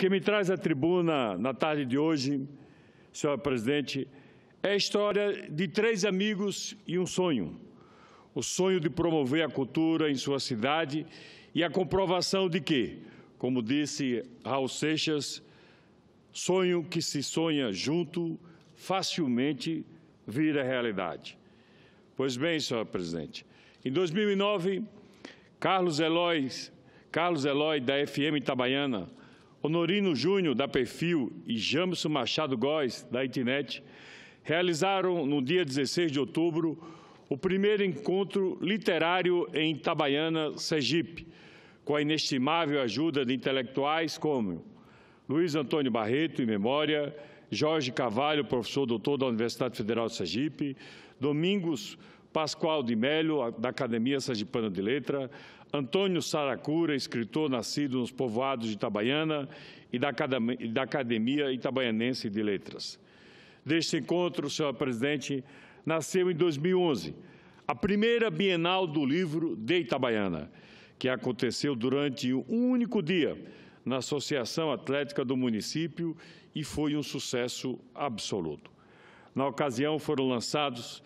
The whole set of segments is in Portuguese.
que me traz à tribuna na tarde de hoje, senhor presidente, é a história de três amigos e um sonho. O sonho de promover a cultura em sua cidade e a comprovação de que, como disse Raul Seixas, sonho que se sonha junto facilmente vira realidade. Pois bem, senhor presidente, em 2009, Carlos Eloy, Carlos Eloy da FM Itabaiana, Honorino Júnior, da Perfil, e Jamison Machado Góes, da Internet, realizaram no dia 16 de outubro o primeiro encontro literário em Itabaiana, Sergipe, com a inestimável ajuda de intelectuais como Luiz Antônio Barreto, em memória, Jorge Cavalho, professor doutor da Universidade Federal de Sergipe, Domingos Pascoal de Melo, da Academia Sergipana de Letra, Antônio Saracura, escritor nascido nos povoados de Itabaiana e da Academia Itabaianense de Letras. Deste encontro, senhor presidente, nasceu em 2011 a primeira Bienal do Livro de Itabaiana, que aconteceu durante um único dia na Associação Atlética do município e foi um sucesso absoluto. Na ocasião, foram lançados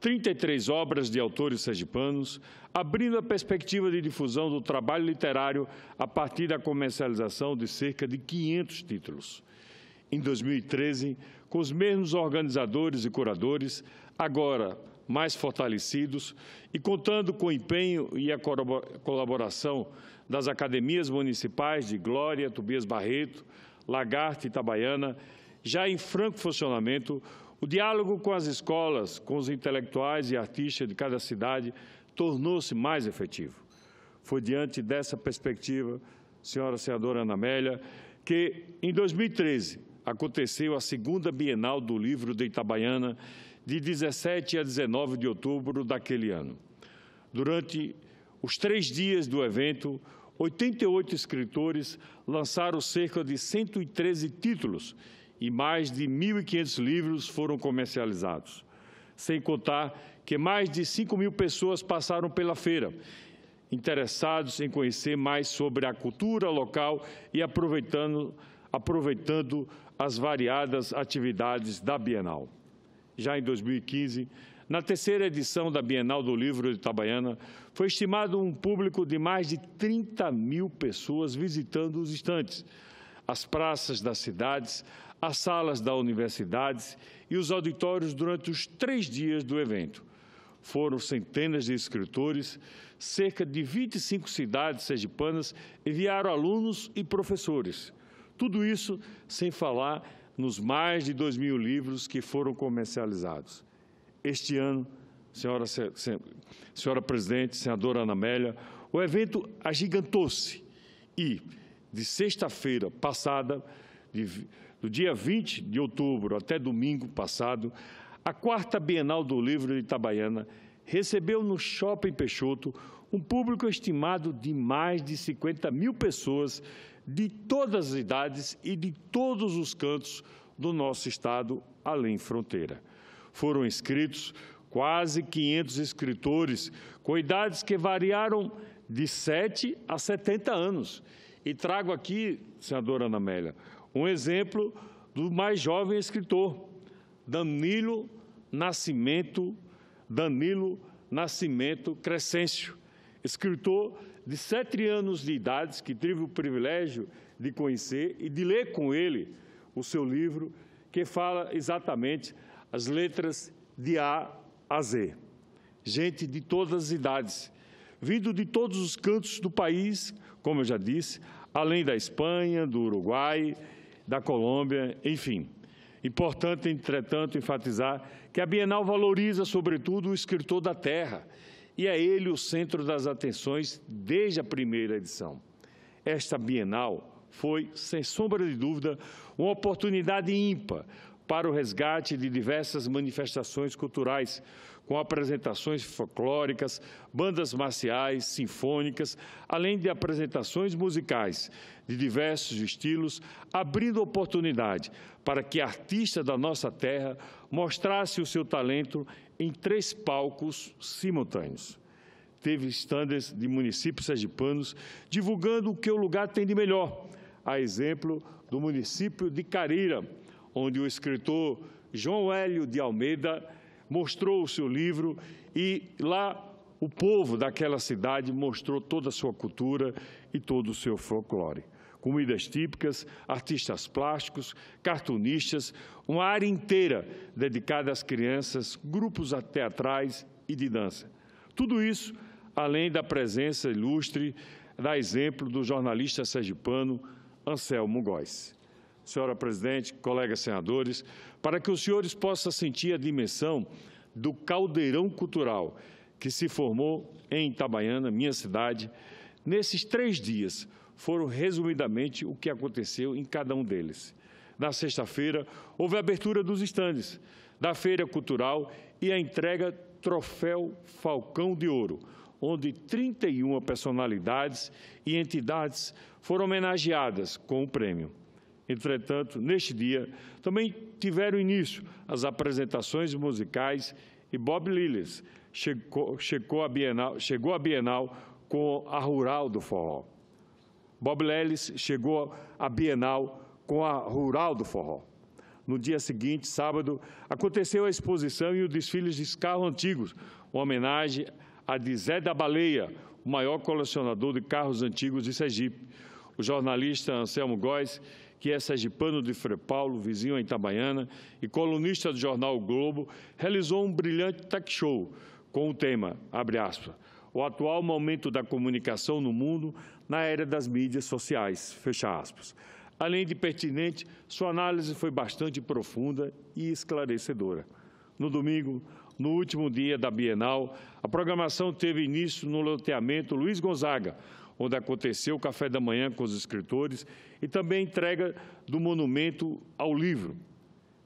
33 obras de autores sergipanos, abrindo a perspectiva de difusão do trabalho literário a partir da comercialização de cerca de 500 títulos. Em 2013, com os mesmos organizadores e curadores, agora mais fortalecidos e contando com o empenho e a colaboração das academias municipais de Glória, Tobias Barreto, Lagarta e Itabaiana, já em franco funcionamento, o diálogo com as escolas, com os intelectuais e artistas de cada cidade tornou-se mais efetivo. Foi diante dessa perspectiva, senhora senadora Ana Amélia, que em 2013 aconteceu a segunda Bienal do Livro de Itabaiana, de 17 a 19 de outubro daquele ano. Durante os três dias do evento, 88 escritores lançaram cerca de 113 títulos e mais de 1.500 livros foram comercializados. Sem contar que mais de 5 mil pessoas passaram pela feira, interessados em conhecer mais sobre a cultura local e aproveitando, aproveitando as variadas atividades da Bienal. Já em 2015, na terceira edição da Bienal do Livro de Itabaiana, foi estimado um público de mais de 30 mil pessoas visitando os estantes, as praças das cidades, as salas da universidade e os auditórios durante os três dias do evento. Foram centenas de escritores, cerca de 25 cidades sergipanas enviaram alunos e professores. Tudo isso sem falar nos mais de 2 mil livros que foram comercializados. Este ano, senhora, senhora presidente, senadora Ana Amélia, o evento agigantou-se e, de sexta-feira passada, de do dia 20 de outubro até domingo passado, a quarta Bienal do Livro de Itabaiana recebeu no Shopping Peixoto um público estimado de mais de 50 mil pessoas de todas as idades e de todos os cantos do nosso estado além fronteira. Foram inscritos quase 500 escritores com idades que variaram de 7 a 70 anos. E trago aqui, senadora Ana Amélia, um exemplo do mais jovem escritor, Danilo Nascimento, Danilo Nascimento Crescêncio, escritor de sete anos de idade, que tive o privilégio de conhecer e de ler com ele o seu livro, que fala exatamente as letras de A a Z. Gente de todas as idades, vindo de todos os cantos do país, como eu já disse, além da Espanha, do Uruguai, da Colômbia, enfim. Importante, entretanto, enfatizar que a Bienal valoriza, sobretudo, o escritor da terra, e é ele o centro das atenções desde a primeira edição. Esta Bienal foi, sem sombra de dúvida, uma oportunidade ímpar para o resgate de diversas manifestações culturais, com apresentações folclóricas, bandas marciais, sinfônicas, além de apresentações musicais de diversos estilos, abrindo oportunidade para que artistas da nossa terra mostrassem o seu talento em três palcos simultâneos. Teve estandes de municípios sergipanos divulgando o que o lugar tem de melhor, a exemplo do município de Carira, onde o escritor João Hélio de Almeida mostrou o seu livro e lá o povo daquela cidade mostrou toda a sua cultura e todo o seu folclore. Comidas típicas, artistas plásticos, cartunistas, uma área inteira dedicada às crianças, grupos teatrais e de dança. Tudo isso além da presença ilustre, da exemplo do jornalista sergipano Anselmo Góes senhora presidente, colegas senadores, para que os senhores possam sentir a dimensão do caldeirão cultural que se formou em Itabaiana, minha cidade. Nesses três dias, foram resumidamente o que aconteceu em cada um deles. Na sexta-feira, houve a abertura dos estandes da Feira Cultural e a entrega Troféu Falcão de Ouro, onde 31 personalidades e entidades foram homenageadas com o prêmio. Entretanto, neste dia, também tiveram início as apresentações musicais e Bob Lillis chegou, chegou, a Bienal, chegou à Bienal com a Rural do Forró. Bob Lillis chegou à Bienal com a Rural do Forró. No dia seguinte, sábado, aconteceu a exposição e o desfile de carros antigos, uma homenagem a Dizé da Baleia, o maior colecionador de carros antigos de Sergipe. O jornalista Anselmo Góes que é sergipano de Frei Paulo, vizinho em Itabaiana, e colunista do jornal o Globo, realizou um brilhante tech show com o tema, abre aspas, o atual momento da comunicação no mundo na era das mídias sociais, fecha aspas. Além de pertinente, sua análise foi bastante profunda e esclarecedora. No domingo, no último dia da Bienal, a programação teve início no loteamento Luiz Gonzaga, onde aconteceu o café da manhã com os escritores e também entrega do monumento ao livro.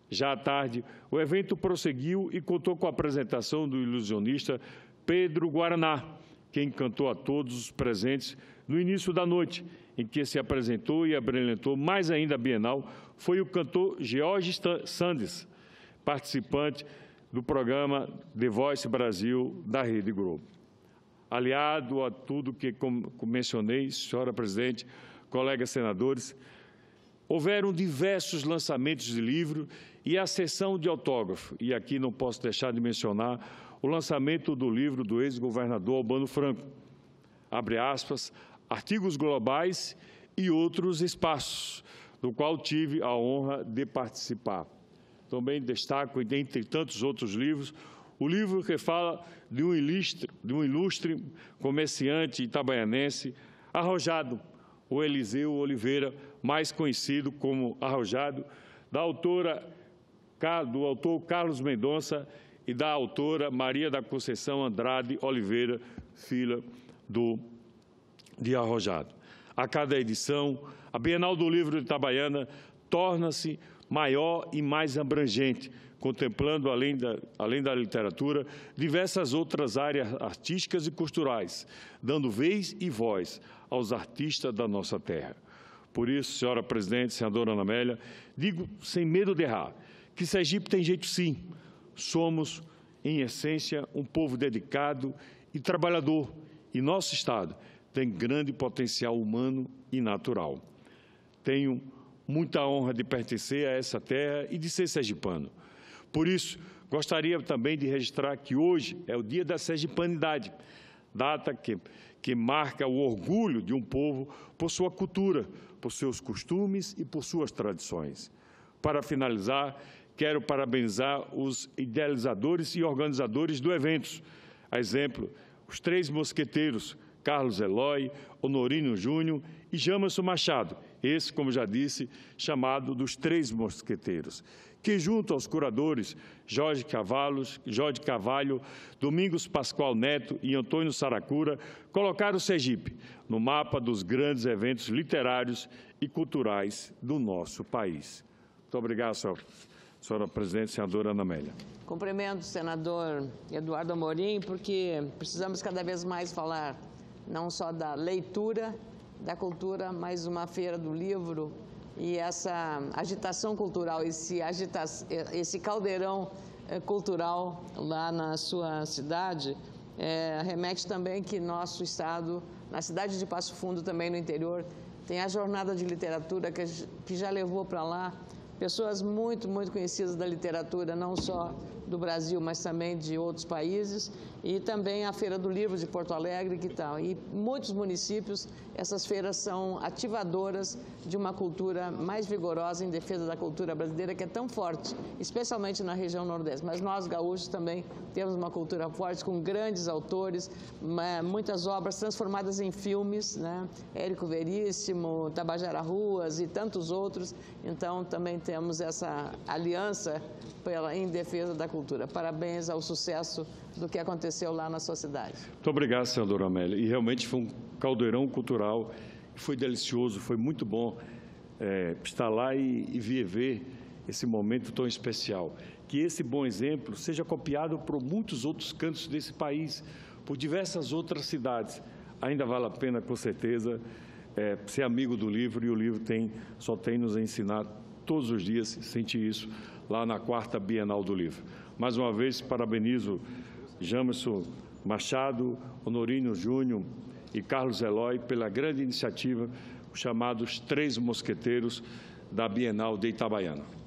Já à tarde, o evento prosseguiu e contou com a apresentação do ilusionista Pedro Guaraná, que encantou a todos os presentes no início da noite, em que se apresentou e abrilhantou mais ainda a Bienal, foi o cantor George Sandes, participante do programa The Voice Brasil da Rede Globo aliado a tudo que mencionei, senhora presidente, colegas senadores, houveram diversos lançamentos de livro e a sessão de autógrafo. E aqui não posso deixar de mencionar o lançamento do livro do ex-governador Albano Franco, abre aspas, Artigos Globais e Outros Espaços, do qual tive a honra de participar. Também destaco, dentre tantos outros livros, o livro que fala de um ilustre, de um ilustre comerciante itabaianense, arrojado, o Eliseu Oliveira, mais conhecido como Arrojado, da autora, do autor Carlos Mendonça e da autora Maria da Conceição Andrade Oliveira, filha do, de Arrojado. A cada edição, a Bienal do Livro de Itabaiana torna-se maior e mais abrangente, contemplando, além da, além da literatura, diversas outras áreas artísticas e culturais, dando vez e voz aos artistas da nossa terra. Por isso, senhora presidente, senadora Ana Amélia, digo sem medo de errar, que Sergipe tem jeito sim. Somos, em essência, um povo dedicado e trabalhador, e nosso Estado tem grande potencial humano e natural. Tenho muita honra de pertencer a essa terra e de ser sergipano. Por isso, gostaria também de registrar que hoje é o dia da sergipanidade, data que, que marca o orgulho de um povo por sua cultura, por seus costumes e por suas tradições. Para finalizar, quero parabenizar os idealizadores e organizadores do evento. A exemplo, os três mosqueteiros, Carlos Eloy, Honorino Júnior e Jamerson Machado, esse, como já disse, chamado dos Três Mosqueteiros, que junto aos curadores Jorge Cavalos, Jorge Cavalho, Domingos Pascoal Neto e Antônio Saracura, colocaram o Sergipe no mapa dos grandes eventos literários e culturais do nosso país. Muito obrigado, senhora, senhora presidente, senadora Ana Amélia. Cumprimento o senador Eduardo Amorim, porque precisamos cada vez mais falar não só da leitura, da cultura, mas uma feira do livro e essa agitação cultural, esse, agita esse caldeirão eh, cultural lá na sua cidade, é, remete também que nosso estado, na cidade de Passo Fundo, também no interior, tem a jornada de literatura que, que já levou para lá pessoas muito, muito conhecidas da literatura, não só do Brasil, mas também de outros países, e também a Feira do Livro de Porto Alegre, que tal. Tá e muitos municípios, essas feiras são ativadoras de uma cultura mais vigorosa em defesa da cultura brasileira, que é tão forte, especialmente na região Nordeste. Mas nós, gaúchos, também temos uma cultura forte, com grandes autores, muitas obras transformadas em filmes, né? Érico Veríssimo, Tabajara Ruas e tantos outros. Então, também temos essa aliança pela, em defesa da cultura. Parabéns ao sucesso do que aconteceu lá na sua cidade. Muito obrigado, senadora Amélia. E realmente foi um caldeirão cultural, foi delicioso, foi muito bom é, estar lá e, e viver esse momento tão especial. Que esse bom exemplo seja copiado por muitos outros cantos desse país, por diversas outras cidades. Ainda vale a pena, com certeza, é, ser amigo do livro, e o livro tem, só tem nos ensinar todos os dias, sentir isso lá na quarta Bienal do Livro. Mais uma vez, parabenizo Jamerson Machado, Honorino Júnior e Carlos Eloy pela grande iniciativa, chamados Três Mosqueteiros, da Bienal de Itabaiana.